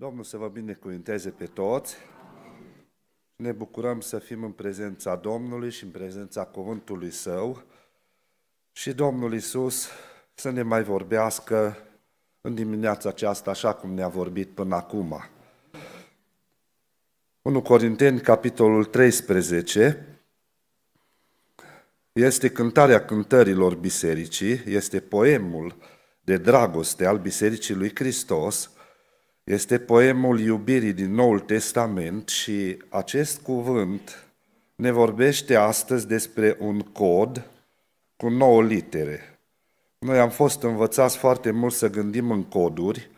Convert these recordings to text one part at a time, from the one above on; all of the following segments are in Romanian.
Domnul să vă binecuvinteze pe toți. Ne bucurăm să fim în prezența Domnului și în prezența cuvântului Său și Domnul Isus să ne mai vorbească în dimineața aceasta așa cum ne-a vorbit până acum. 1 Corinteni, capitolul 13, este cântarea cântărilor bisericii, este poemul de dragoste al Bisericii lui Hristos, este poemul iubirii din Noul Testament și acest cuvânt ne vorbește astăzi despre un cod cu nouă litere. Noi am fost învățați foarte mult să gândim în coduri.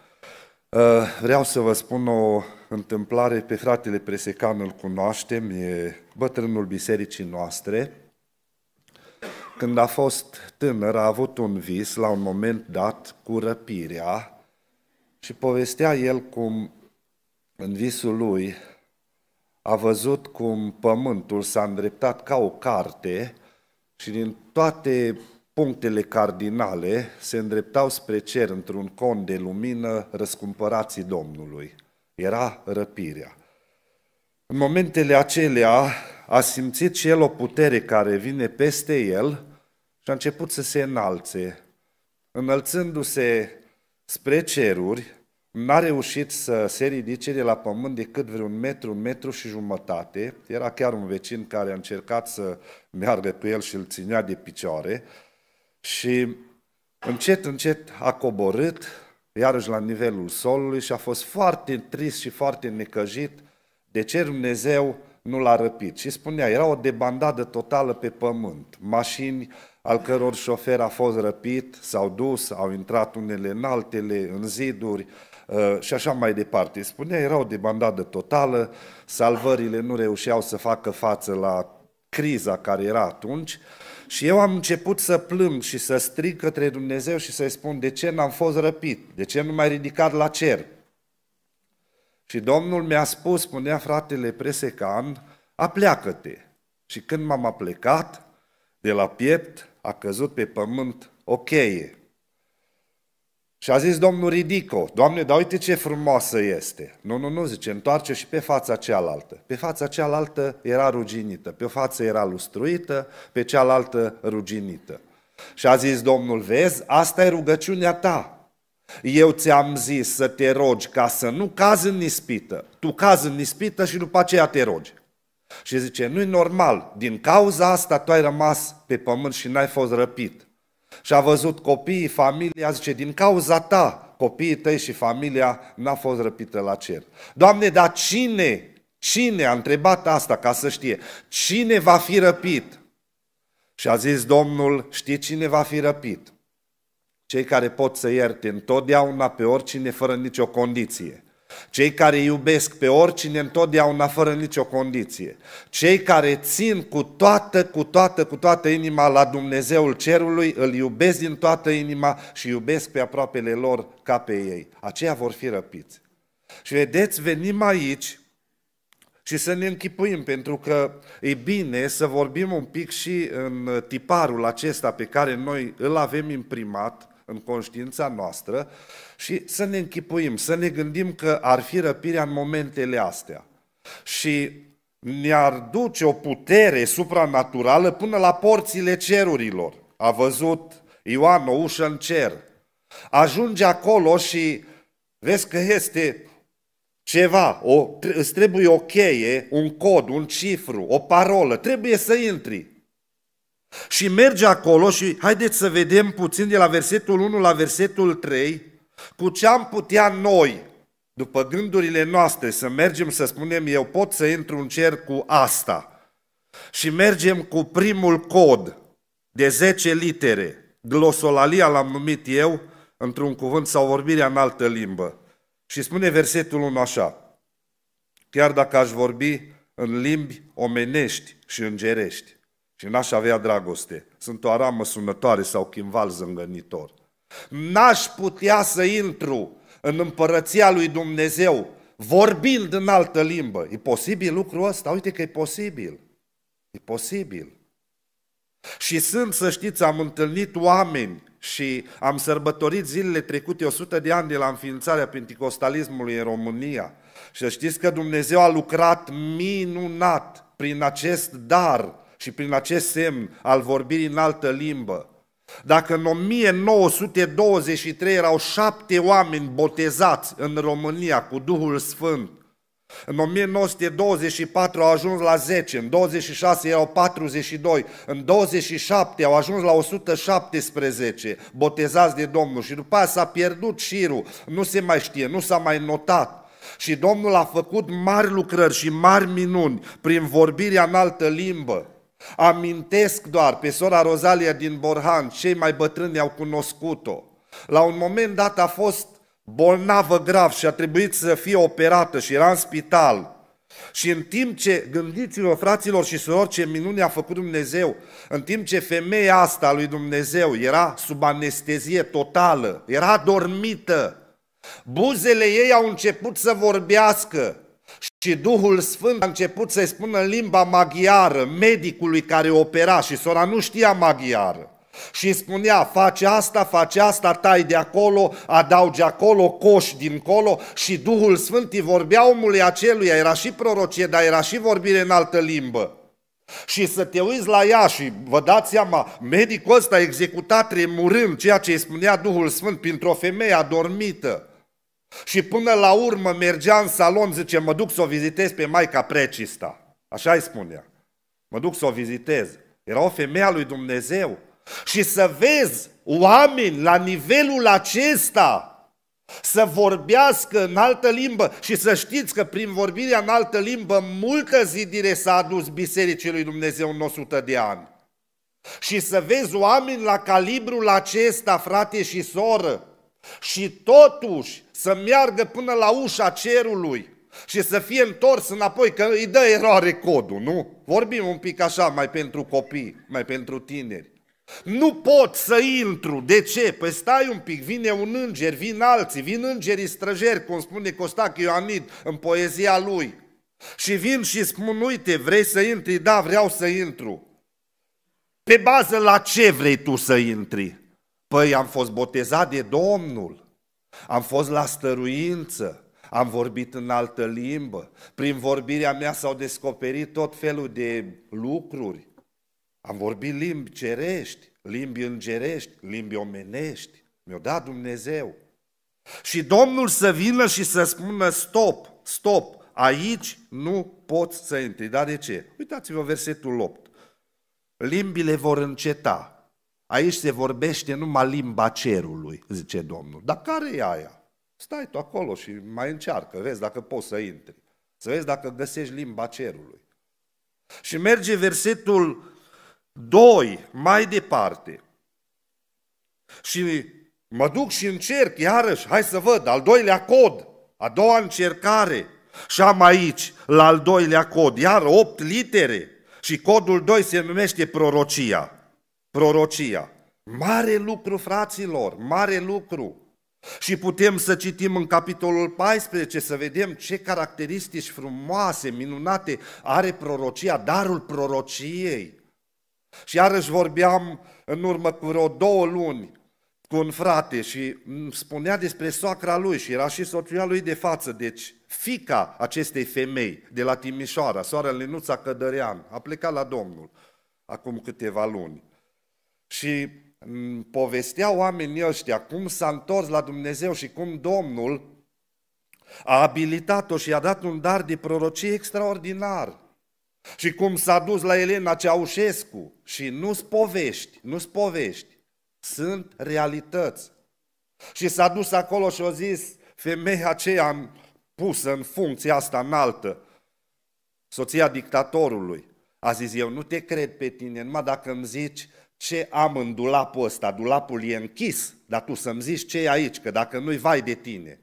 Uh, vreau să vă spun o întâmplare, pe fratele Presecan îl cunoaștem, e bătrânul bisericii noastre. Când a fost tânăr, a avut un vis la un moment dat cu răpirea și povestea el cum în visul lui a văzut cum pământul s-a îndreptat ca o carte și din toate punctele cardinale se îndreptau spre cer într-un con de lumină răscumpărații Domnului. Era răpirea. În momentele acelea a simțit și el o putere care vine peste el și a început să se înalțe. Înălțându-se spre ceruri, n-a reușit să se ridice de la pământ decât vreun metru, un metru și jumătate. Era chiar un vecin care a încercat să meargă cu el și îl ținea de picioare. Și încet, încet a coborât, iarăși la nivelul solului și a fost foarte trist și foarte necăjit de ce Dumnezeu nu l-a răpit. Și spunea, era o debandadă totală pe pământ, mașini al căror șofer a fost răpit, s-au dus, au intrat unele în altele, în ziduri uh, și așa mai departe. Spunea, era o debandadă totală, salvările nu reușeau să facă față la criza care era atunci și eu am început să plâng și să strig către Dumnezeu și să-i spun de ce n-am fost răpit, de ce nu m-ai ridicat la cer. Și Domnul mi-a spus, spunea fratele Presecan, apleacă-te. Și când m-am aplecat de la piept, a căzut pe pământ o cheie. Și a zis Domnul, ridică Doamne, dar uite ce frumoasă este. Nu, nu, nu, zice, întoarce și pe fața cealaltă. Pe fața cealaltă era ruginită, pe față era lustruită, pe cealaltă ruginită. Și a zis Domnul, vezi, asta e rugăciunea ta. Eu ți-am zis să te rogi ca să nu cazi în ispită. Tu cazi în ispită și după aceea te rogi. Și zice, nu-i normal, din cauza asta tu ai rămas pe pământ și n-ai fost răpit. Și a văzut copiii, familia, zice, din cauza ta, copiii tăi și familia n-a fost răpită la cer. Doamne, dar cine, cine, a întrebat asta ca să știe, cine va fi răpit? Și a zis Domnul, știi cine va fi răpit? Cei care pot să ierte întotdeauna pe oricine fără nicio condiție. Cei care iubesc pe oricine întotdeauna fără nicio condiție. Cei care țin cu toată, cu toată, cu toată inima la Dumnezeul cerului, îl iubesc din toată inima și iubesc pe aproapele lor ca pe ei. Aceia vor fi răpiți. Și vedeți, venim aici și să ne închipuim, pentru că e bine să vorbim un pic și în tiparul acesta pe care noi îl avem imprimat, în conștiința noastră și să ne închipuim, să ne gândim că ar fi răpirea în momentele astea. Și ne-ar duce o putere supranaturală până la porțile cerurilor. A văzut Ioan o ușă în cer. Ajunge acolo și vezi că este ceva, o, îți trebuie o cheie, un cod, un cifru, o parolă, trebuie să intri. Și merge acolo și haideți să vedem puțin de la versetul 1 la versetul 3 cu ce am putea noi, după gândurile noastre, să mergem să spunem eu pot să intru în cer cu asta. Și mergem cu primul cod de 10 litere, glosolalia l-am numit eu, într-un cuvânt sau vorbirea în altă limbă. Și spune versetul 1 așa, chiar dacă aș vorbi în limbi omenești și îngerești, și n-aș avea dragoste. Sunt o aramă sunătoare sau chimval zângănitor. N-aș putea să intru în împărăția lui Dumnezeu vorbind în altă limbă. E posibil lucrul ăsta? Uite că e posibil. E posibil. Și sunt, să știți, am întâlnit oameni și am sărbătorit zilele trecute 100 de ani de la înființarea pentecostalismului în România. Și să știți că Dumnezeu a lucrat minunat prin acest dar și prin acest semn al vorbirii în altă limbă, dacă în 1923 erau șapte oameni botezați în România cu Duhul Sfânt, în 1924 au ajuns la 10, în 26 erau 42, în 27 au ajuns la 117 botezați de Domnul și după aia s-a pierdut șirul, nu se mai știe, nu s-a mai notat. Și Domnul a făcut mari lucrări și mari minuni prin vorbirea în altă limbă. Amintesc doar pe sora Rozalia din Borhan, cei mai bătrâni au cunoscut-o. La un moment dat a fost bolnavă grav și a trebuit să fie operată și era în spital. Și în timp ce, gândiți-vă fraților și surori, ce minune a făcut Dumnezeu, în timp ce femeia asta lui Dumnezeu era sub anestezie totală, era dormită, buzele ei au început să vorbească, și Duhul Sfânt a început să-i spună în limba maghiară medicului care opera și sora nu știa maghiară. Și îi spunea, face asta, face asta, tai de acolo, adaugi acolo, coș din colo și Duhul Sfânt îi vorbea omului aceluia, era și prorocie, dar era și vorbire în altă limbă. Și să te uiți la ea și vă dați seama, medicul ăsta executat tremurând ceea ce îi spunea Duhul Sfânt printr-o femeie adormită. Și până la urmă mergea în salon, zice, mă duc să o vizitez pe Maica Precista. Așa îi spunea. Mă duc să o vizitez. Era o femeie a lui Dumnezeu. Și să vezi oameni la nivelul acesta, să vorbească în altă limbă și să știți că prin vorbirea în altă limbă multă zidire s-a adus Bisericii lui Dumnezeu în 100 de ani. Și să vezi oameni la calibrul acesta, frate și soră, și totuși să meargă până la ușa cerului și să fie întors înapoi, că îi dă eroare codul, nu? Vorbim un pic așa, mai pentru copii, mai pentru tineri. Nu pot să intru. De ce? Păi stai un pic, vine un înger, vin alții, vin îngerii străjeri, cum spune Costache Ioanid în poezia lui. Și vin și spun, uite, vrei să intri? Da, vreau să intru. Pe bază la ce vrei tu să intri? Păi am fost botezat de Domnul, am fost la stăruință, am vorbit în altă limbă, prin vorbirea mea s-au descoperit tot felul de lucruri. Am vorbit limbi cerești, limbi îngerești, limbi omenești. Mi-o dat Dumnezeu. Și Domnul să vină și să spună stop, stop, aici nu poți să intri. Dar de ce? Uitați-vă versetul 8. Limbile vor înceta, Aici se vorbește numai limba cerului, zice Domnul. Dar care e aia? Stai tu acolo și mai încearcă, vezi dacă poți să intri. Să vezi dacă găsești limba cerului. Și merge versetul 2 mai departe. Și mă duc și încerc iarăși, hai să văd, al doilea cod, a doua încercare. Și am aici, la al doilea cod, iar opt litere. Și codul 2 se numește prorocia prorocia. Mare lucru, fraților, mare lucru. Și putem să citim în capitolul 14 să vedem ce caracteristici frumoase, minunate are prorocia, darul prorociei. Și iarăși vorbeam în urmă cu vreo două luni cu un frate și spunea despre soacra lui și era și soția lui de față, deci fica acestei femei de la Timișoara, soarele Nuța Cădărean, a plecat la Domnul acum câteva luni și mm, povestea oamenii ăștia cum s-a întors la Dumnezeu și cum Domnul a abilitat-o și a dat un dar de prorocie extraordinar. Și cum s-a dus la Elena Ceaușescu și nu spovești, nu spovești, sunt realități. Și s-a dus acolo și a zis, femeia aceea am pusă în funcția asta înaltă, soția dictatorului. A zis, eu nu te cred pe tine, numai dacă îmi zici ce am în dulapul ăsta, dulapul e închis, dar tu să-mi zici ce e aici, că dacă nu-i vai de tine.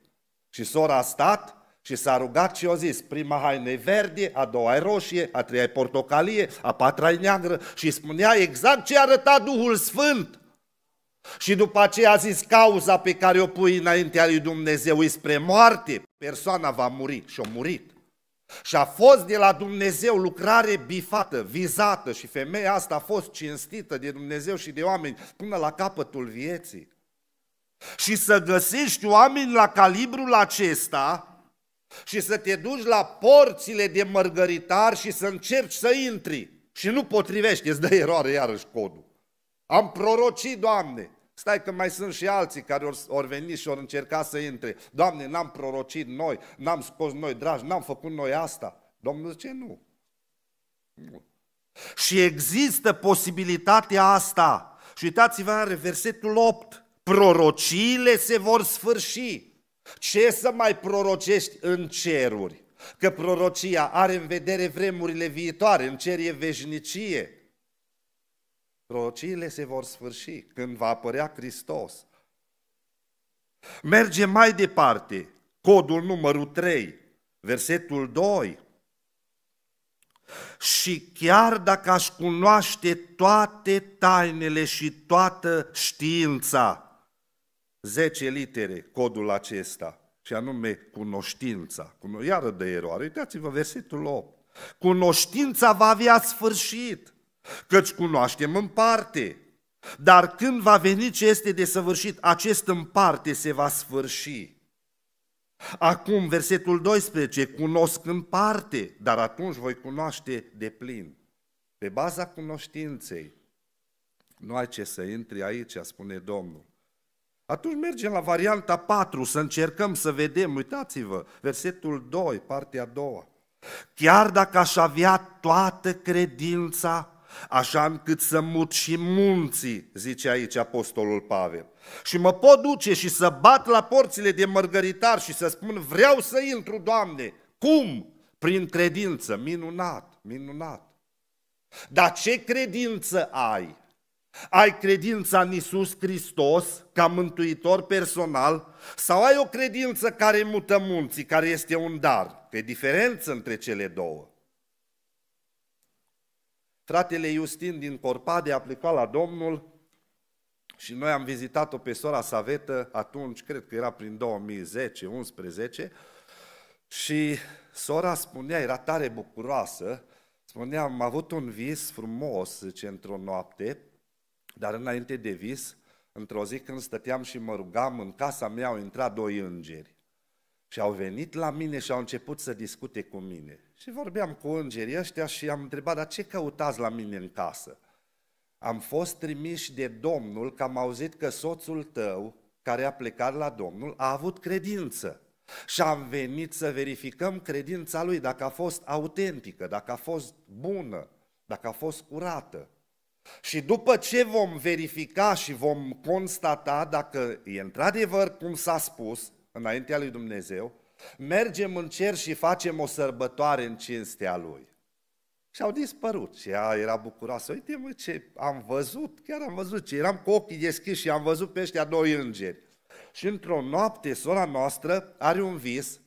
Și sora a stat și s-a rugat și o a zis, prima haină e verde, a doua e roșie, a treia e portocalie, a patra e neagră și spunea exact ce arăta Duhul Sfânt. Și după aceea a zis, cauza pe care o pui înaintea lui Dumnezeu e spre moarte, persoana va muri și-a murit. Și a fost de la Dumnezeu lucrare bifată, vizată și femeia asta a fost cinstită de Dumnezeu și de oameni până la capătul vieții. Și să găsești oameni la calibrul acesta și să te duci la porțile de mărgăritar și să încerci să intri. Și nu potrivești, îți dă eroare iarăși codul. Am prorocit, Doamne, Stai că mai sunt și alții care or, or veni și or încerca să intre. Doamne, n-am prorocit noi, n-am scos noi dragi, n-am făcut noi asta. Domnul zice nu. nu. Și există posibilitatea asta. Și uitați-vă în versetul 8. Prorociile se vor sfârși. Ce să mai prorocești în ceruri? Că prorocia are în vedere vremurile viitoare, în cer e veșnicie. Prorociile se vor sfârși când va apărea Hristos. Merge mai departe, codul numărul 3, versetul 2. Și chiar dacă aș cunoaște toate tainele și toată știința, 10 litere codul acesta, și anume cunoștința. Iară de eroare, uitați-vă versetul 8. Cunoștința va avea sfârșit căci cunoaștem în parte, dar când va veni ce este de săvârșit, acest în parte se va sfârși. Acum, versetul 12, cunosc în parte, dar atunci voi cunoaște de plin. Pe baza cunoștinței, nu ai ce să intri aici, spune Domnul. Atunci mergem la varianta 4, să încercăm să vedem, uitați-vă, versetul 2, partea a doua. Chiar dacă aș avea toată credința așa încât să mut și munții, zice aici apostolul Pavel. Și mă pot duce și să bat la porțile de mărgăritar și să spun, vreau să intru, Doamne. Cum? Prin credință. Minunat, minunat. Dar ce credință ai? Ai credința în Iisus Hristos ca mântuitor personal sau ai o credință care mută munții, care este un dar? Pe diferență între cele două. Fratele Iustin din Corpade a plecat la Domnul și noi am vizitat-o pe sora Savetă atunci, cred că era prin 2010-11, și sora spunea, era tare bucuroasă, spunea, am avut un vis frumos, zice, într-o noapte, dar înainte de vis, într-o zi când stăteam și mă rugam, în casa mea au intrat doi îngeri. Și au venit la mine și au început să discute cu mine. Și vorbeam cu îngerii ăștia și am întrebat, dar ce căutați la mine în casă? Am fost trimiși de Domnul că am auzit că soțul tău, care a plecat la Domnul, a avut credință. Și am venit să verificăm credința lui, dacă a fost autentică, dacă a fost bună, dacă a fost curată. Și după ce vom verifica și vom constata dacă e într-adevăr cum s-a spus, înaintea lui Dumnezeu, mergem în cer și facem o sărbătoare în cinstea lui. Și au dispărut și ea era bucuroasă. Uite mă ce am văzut, chiar am văzut ce eram cu ochii deschiși și am văzut pe ăștia doi îngeri. Și într-o noapte, sora noastră are un vis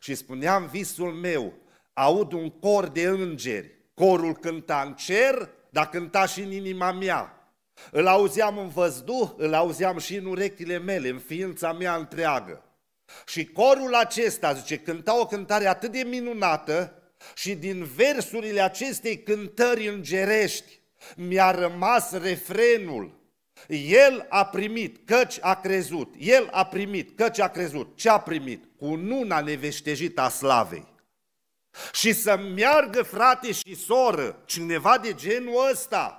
și spunea în visul meu, aud un cor de îngeri. Corul cânta în cer, dar cânta și în inima mea. Îl auzeam în văzduh, îl auzeam și în urechile mele, în ființa mea întreagă. Și corul acesta, zice, cânta o cântare atât de minunată și din versurile acestei cântări îngerești mi-a rămas refrenul. El a primit, căci a crezut. El a primit, căci a crezut. Ce a primit? Cu nuna neveștejită a slavei. Și să meargă frate și soră, cineva de genul ăsta,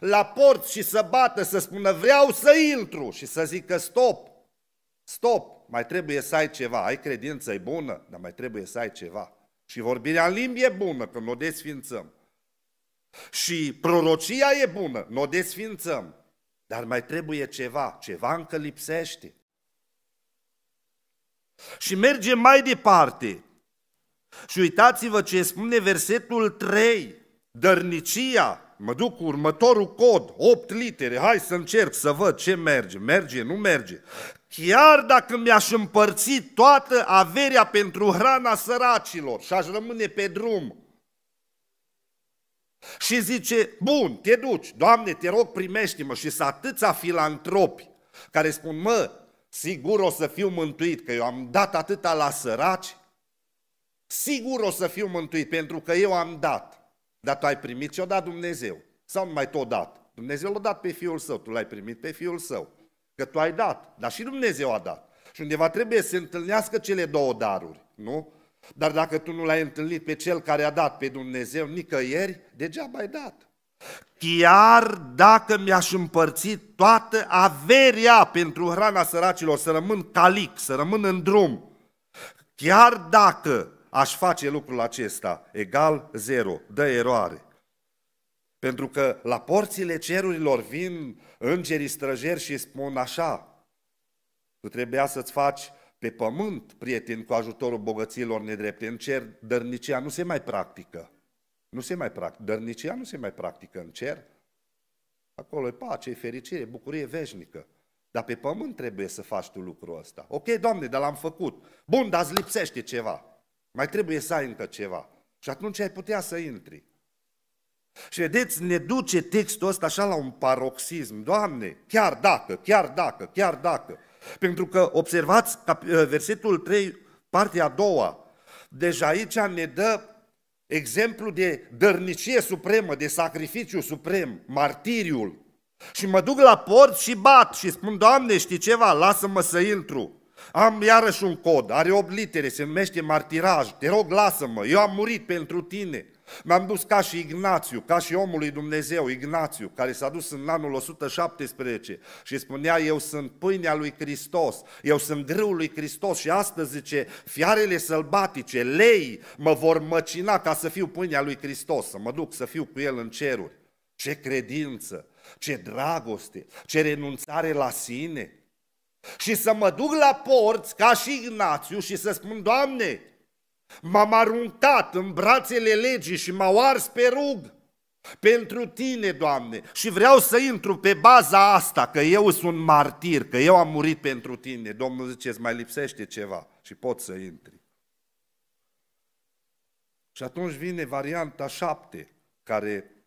la porți și să bată, să spună vreau să intru și să zică stop, stop, mai trebuie să ai ceva, ai credință, e bună, dar mai trebuie să ai ceva. Și vorbirea în limbi e bună, că nu o desfințăm. Și prorocia e bună, nu o desfințăm. Dar mai trebuie ceva, ceva încă lipsește. Și mergem mai departe. Și uitați-vă ce spune versetul 3, dărnicia, mă duc cu următorul cod, 8 litere, hai să încerc să văd ce merge, merge, nu merge. Chiar dacă mi-aș împărți toată averea pentru hrana săracilor și aș rămâne pe drum, și zice, bun, te duci, Doamne, te rog, primește-mă. Și să atâția filantropi care spun, mă, sigur o să fiu mântuit, că eu am dat atâta la săraci, sigur o să fiu mântuit, pentru că eu am dat. Dar tu ai primit ce-o dat Dumnezeu. Sau mai tot dat? Dumnezeu l-a dat pe Fiul Său, tu l-ai primit pe Fiul Său. Că tu ai dat, dar și Dumnezeu a dat. Și undeva trebuie să se întâlnească cele două daruri, nu? Dar dacă tu nu l-ai întâlnit pe Cel care a dat pe Dumnezeu nicăieri, degeaba ai dat. Chiar dacă mi-aș împărți toată averia pentru hrana săracilor, să rămân calic, să rămân în drum, chiar dacă aș face lucrul acesta, egal zero, dă eroare. Pentru că la porțile cerurilor vin îngerii străjeri și spun așa, tu trebuia să-ți faci pe pământ prieten cu ajutorul bogăților nedrepte. În cer, dărnicia nu se mai practică. Nu se mai practică. Dărnicia nu se mai practică în cer. Acolo e pace, e fericire, bucurie veșnică. Dar pe pământ trebuie să faci tu lucrul ăsta. Ok, Doamne, dar l-am făcut. Bun, dar îți lipsește ceva. Mai trebuie să ai încă ceva. Și atunci ai putea să intri. Și vedeți, ne duce textul ăsta așa la un paroxism. Doamne, chiar dacă, chiar dacă, chiar dacă. Pentru că observați eh, versetul 3, partea a doua, deja deci aici ne dă exemplu de dărnicie supremă, de sacrificiu suprem, martiriul. Și mă duc la port și bat și spun, Doamne, știi ceva, lasă-mă să intru. Am iarăși un cod, are 8 litere, se numește martiraj. Te rog, lasă-mă, eu am murit pentru tine. M-am dus ca și Ignațiu, ca și omul lui Dumnezeu, Ignațiu, care s-a dus în anul 117 și spunea, eu sunt pâinea lui Hristos, eu sunt grâul lui Hristos și astăzi zice, fiarele sălbatice, lei, mă vor măcina ca să fiu pâinea lui Hristos, să mă duc să fiu cu el în ceruri. Ce credință, ce dragoste, ce renunțare la sine, și să mă duc la porți ca și Ignațiu și să spun, Doamne, m-am aruncat în brațele legii și m-au ars pe rug pentru Tine, Doamne, și vreau să intru pe baza asta, că eu sunt martir, că eu am murit pentru Tine. Domnul zice, îți mai lipsește ceva și pot să intri. Și atunci vine varianta șapte, care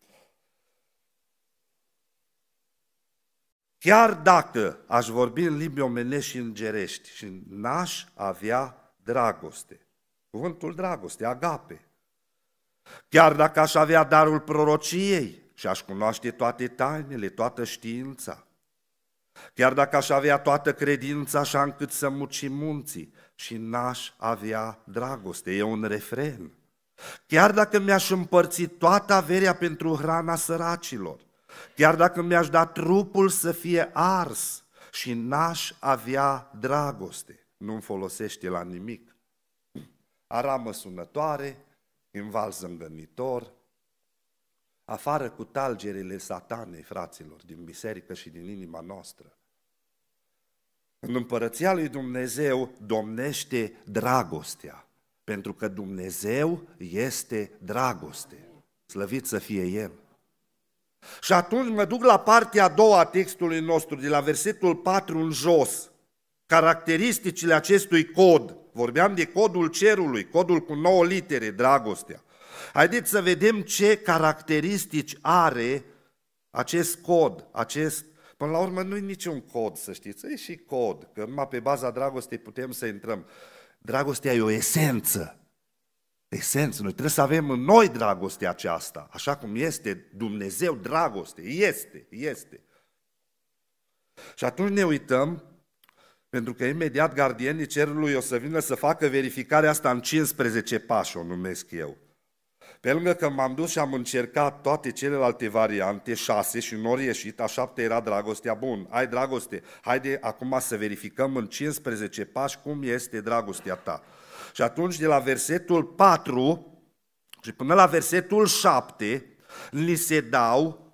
Chiar dacă aș vorbi în limbi omenești și îngerești și n-aș avea dragoste, cuvântul dragoste, agape, chiar dacă aș avea darul prorociei și aș cunoaște toate tainele, toată știința, chiar dacă aș avea toată credința așa încât să muci munții și n-aș avea dragoste, e un refren. Chiar dacă mi-aș împărți toată averea pentru hrana săracilor, Chiar dacă mi-aș da trupul să fie ars și n-aș avea dragoste, nu-mi folosește la nimic. Aramă sunătoare, inval zângănitor, afară cu talgerele satanei, fraților, din biserică și din inima noastră. În împărăția lui Dumnezeu domnește dragostea, pentru că Dumnezeu este dragoste. Slăvit să fie El! Și atunci mă duc la partea a doua a textului nostru, de la versetul 4 în jos. Caracteristicile acestui cod, vorbeam de codul cerului, codul cu nouă litere, dragostea. Haideți să vedem ce caracteristici are acest cod, acest Până la urmă nu e niciun cod, să știți, e și cod, că numai pe baza dragostei putem să intrăm. Dragostea e o esență, esență. Noi trebuie să avem în noi dragostea aceasta, așa cum este Dumnezeu dragoste. Este, este. Și atunci ne uităm, pentru că imediat gardienii cerului o să vină să facă verificarea asta în 15 pași, o numesc eu. Pe lângă că m-am dus și am încercat toate celelalte variante, șase și nu ieșit, a șapte era dragostea, bun, ai dragoste, haide acum să verificăm în 15 pași cum este dragostea ta. Și atunci de la versetul 4 și până la versetul 7 li se dau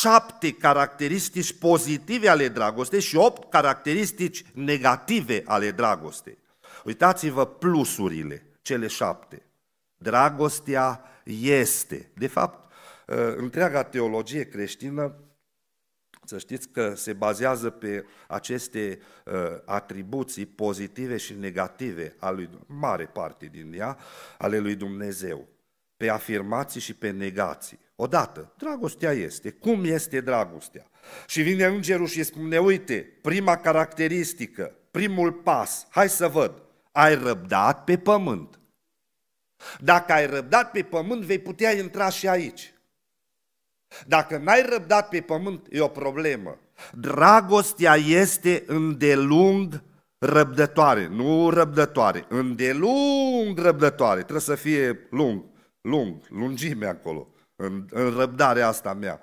șapte caracteristici pozitive ale dragostei și opt caracteristici negative ale dragostei. Uitați-vă plusurile, cele șapte. Dragostea este. De fapt, ă, întreaga teologie creștină să știți că se bazează pe aceste uh, atribuții pozitive și negative, a lui, mare parte din ea, ale lui Dumnezeu, pe afirmații și pe negații. Odată, dragostea este. Cum este dragostea? Și vine îngerul și spune, uite, prima caracteristică, primul pas, hai să văd, ai răbdat pe pământ. Dacă ai răbdat pe pământ, vei putea intra și aici. Dacă n-ai răbdat pe pământ, e o problemă. Dragostea este îndelung răbdătoare, nu răbdătoare, îndelung răbdătoare. Trebuie să fie lung, lung, lungime acolo, în, în răbdarea asta mea.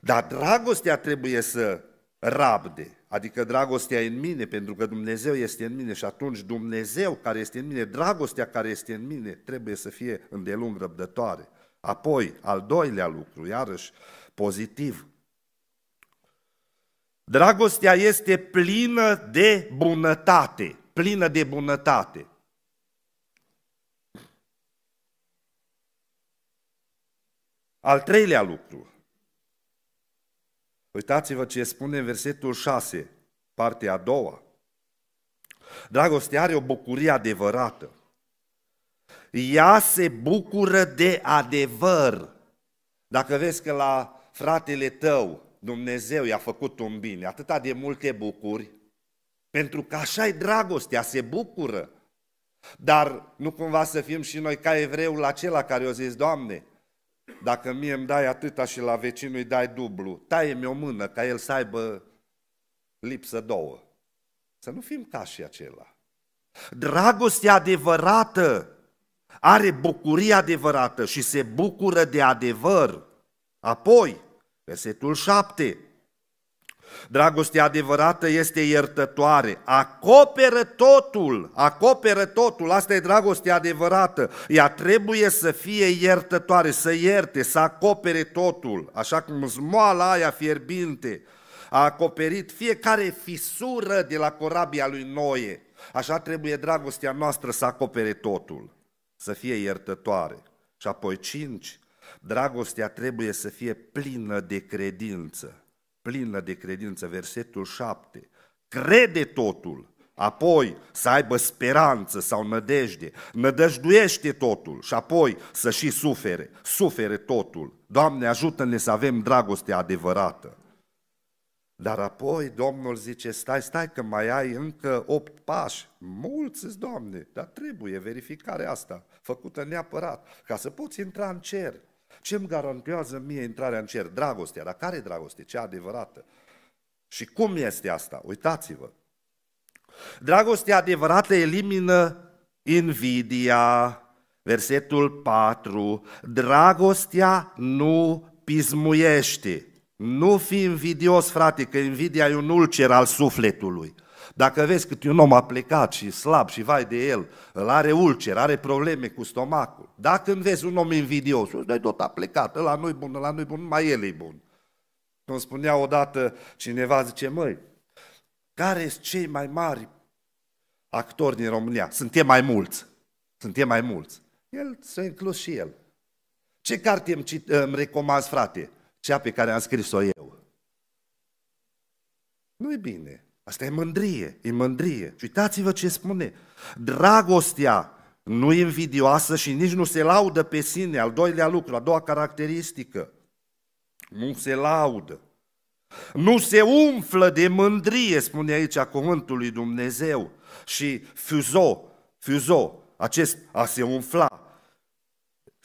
Dar dragostea trebuie să rabde, adică dragostea e în mine, pentru că Dumnezeu este în mine și atunci Dumnezeu care este în mine, dragostea care este în mine, trebuie să fie îndelung răbdătoare. Apoi, al doilea lucru, iarăși pozitiv. Dragostea este plină de bunătate, plină de bunătate. Al treilea lucru. Uitați-vă ce spune versetul 6, partea a doua. Dragostea are o bucurie adevărată. Ea se bucură de adevăr. Dacă vezi că la fratele tău Dumnezeu i-a făcut un bine, atâta de multe bucuri, pentru că așa e dragostea, se bucură. Dar nu cumva să fim și noi ca evreul acela care o zis, Doamne, dacă mie îmi dai atâta și la vecinul îi dai dublu, taie-mi o mână ca el să aibă lipsă două. Să nu fim ca și acela. Dragostea adevărată are bucurie adevărată și se bucură de adevăr. Apoi, versetul 7, Dragostea adevărată este iertătoare, acoperă totul, acoperă totul, asta e dragostea adevărată. Ea trebuie să fie iertătoare, să ierte, să acopere totul, așa cum zmoala aia fierbinte a acoperit fiecare fisură de la corabia lui Noe. Așa trebuie dragostea noastră să acopere totul să fie iertătoare. Și apoi cinci, dragostea trebuie să fie plină de credință. Plină de credință, versetul 7. Crede totul, apoi să aibă speranță sau nădejde, nădăjduiește totul și apoi să și sufere, sufere totul. Doamne, ajută-ne să avem dragoste adevărată. Dar apoi Domnul zice, stai, stai că mai ai încă opt pași, mulți Doamne, dar trebuie verificarea asta, făcută neapărat, ca să poți intra în cer. Ce îmi garantează mie intrarea în cer? Dragostea, dar care dragoste? Cea adevărată. Și cum este asta? Uitați-vă. Dragostea adevărată elimină invidia, versetul 4, dragostea nu pismuiește. Nu fi invidios, frate, că invidia e un ulcer al sufletului. Dacă vezi cât un om a plecat și slab și vai de el, îl are ulcer, are probleme cu stomacul. Dacă îmi vezi un om invidios, dai tot a plecat, ăla nu-i bun, ăla nu-i bun, mai el e bun. Îmi spunea odată cineva, zice, măi, care sunt cei mai mari actori din România? Suntem mai mulți, suntem mai mulți. El s-a inclus și el. Ce carte îmi, îmi recomand, frate? cea pe care am scris-o eu. Nu e bine. Asta e mândrie, e mândrie. Și uitați-vă ce spune. Dragostea nu e invidioasă și nici nu se laudă pe sine. Al doilea lucru, a doua caracteristică. Nu se laudă. Nu se umflă de mândrie, spune aici cuvântul lui Dumnezeu. Și fuzo, fuzo, acest a se umfla,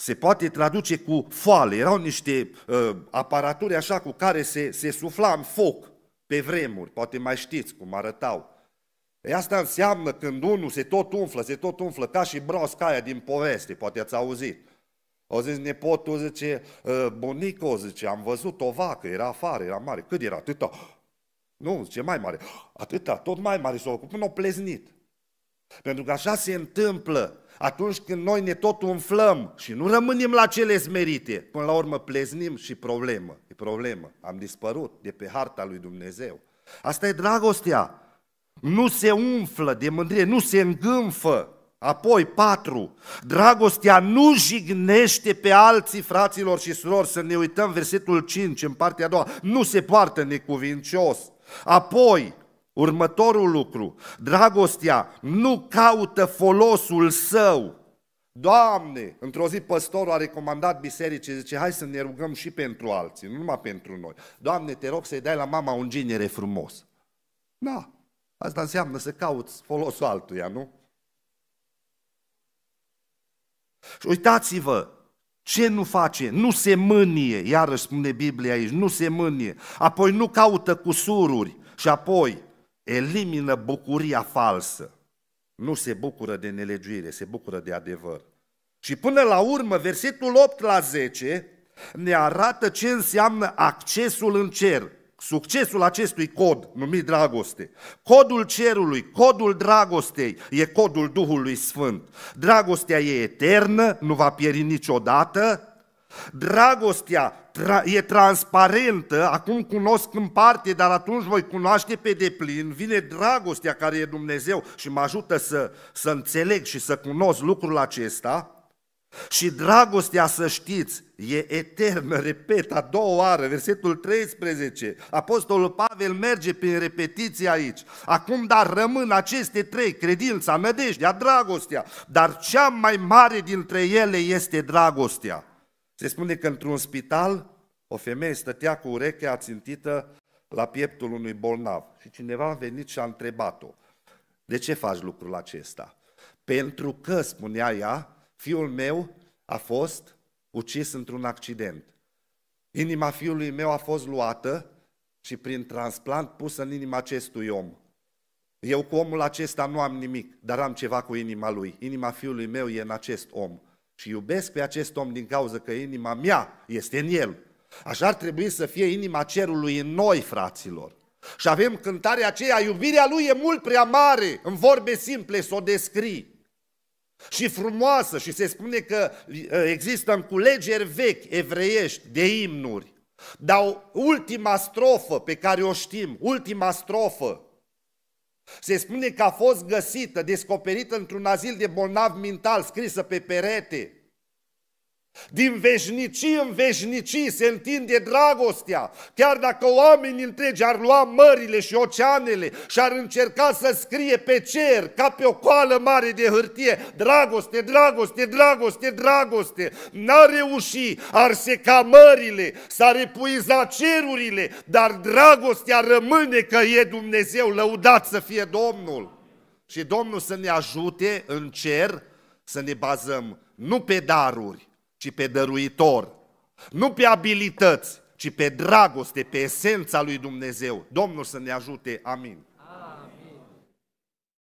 se poate traduce cu foale, erau niște uh, aparaturi așa cu care se, se sufla în foc pe vremuri, poate mai știți cum arătau. E păi asta înseamnă când unul se tot umflă, se tot umflă, ca și brosca aia din poveste, poate ați auzit. Au zis nepotul, zice, uh, bunico, zice, am văzut o vacă, era afară, era mare. Cât era? Atâta? Nu, zice, mai mare. Atâta, tot mai mare s-a făcut, până o pleznit. Pentru că așa se întâmplă atunci când noi ne tot umflăm și nu rămânem la cele smerite, până la urmă pleznim și problemă. E problemă. Am dispărut de pe harta lui Dumnezeu. Asta e dragostea. Nu se umflă de mândrie, nu se îngânfă. Apoi, patru, dragostea nu jignește pe alții fraților și surori. Să ne uităm versetul 5 în partea a doua. Nu se poartă necuvincios. Apoi, Următorul lucru, dragostea nu caută folosul său. Doamne, într-o zi păstorul a recomandat bisericii, zice, hai să ne rugăm și pentru alții, nu numai pentru noi. Doamne, te rog să-i dai la mama un ginere frumos. Da, asta înseamnă să cauți folosul altuia, nu? Și uitați-vă, ce nu face? Nu se mânie, iarăși spune Biblia aici, nu se mânie. Apoi nu caută cusururi și apoi elimină bucuria falsă. Nu se bucură de nelegiuire, se bucură de adevăr. Și până la urmă, versetul 8 la 10 ne arată ce înseamnă accesul în cer, succesul acestui cod numit dragoste. Codul cerului, codul dragostei e codul Duhului Sfânt. Dragostea e eternă, nu va pieri niciodată, Dragostea tra- e transparentă, acum cunosc în parte, dar atunci voi cunoaște pe deplin, vine dragostea care e Dumnezeu și mă ajută să, să înțeleg și să cunosc lucrul acesta. Și dragostea, să știți, e eternă, repet, a doua oară, versetul 13. Apostolul Pavel merge prin repetiție aici. Acum, dar rămân aceste trei, credința, nădejdea, dragostea, dar cea mai mare dintre ele este dragostea. Se spune că într-un spital o femeie stătea cu urechea țintită la pieptul unui bolnav și cineva a venit și a întrebat-o, de ce faci lucrul acesta? Pentru că, spunea ea, fiul meu a fost ucis într-un accident. Inima fiului meu a fost luată și prin transplant pusă în inima acestui om. Eu cu omul acesta nu am nimic, dar am ceva cu inima lui. Inima fiului meu e în acest om și iubesc pe acest om din cauza că inima mea este în el. Așa ar trebui să fie inima cerului în noi, fraților. Și avem cântarea aceea, iubirea lui e mult prea mare, în vorbe simple să o descrii. Și frumoasă, și se spune că există culegeri vechi evreiești de imnuri. Dar ultima strofă pe care o știm, ultima strofă, se spune că a fost găsită, descoperită într-un azil de bolnav mental, scrisă pe perete. Din veșnicie în veșnicii se întinde dragostea. Chiar dacă oamenii întregi ar lua mările și oceanele și ar încerca să scrie pe cer, ca pe o coală mare de hârtie, dragoste, dragoste, dragoste, dragoste, n-ar reuși, ar seca mările, s-ar epuiza cerurile, dar dragostea rămâne că e Dumnezeu, lăudat să fie Domnul. Și Domnul să ne ajute în cer să ne bazăm nu pe daruri, ci pe dăruitor. Nu pe abilități, ci pe dragoste, pe esența lui Dumnezeu. Domnul să ne ajute. Amin.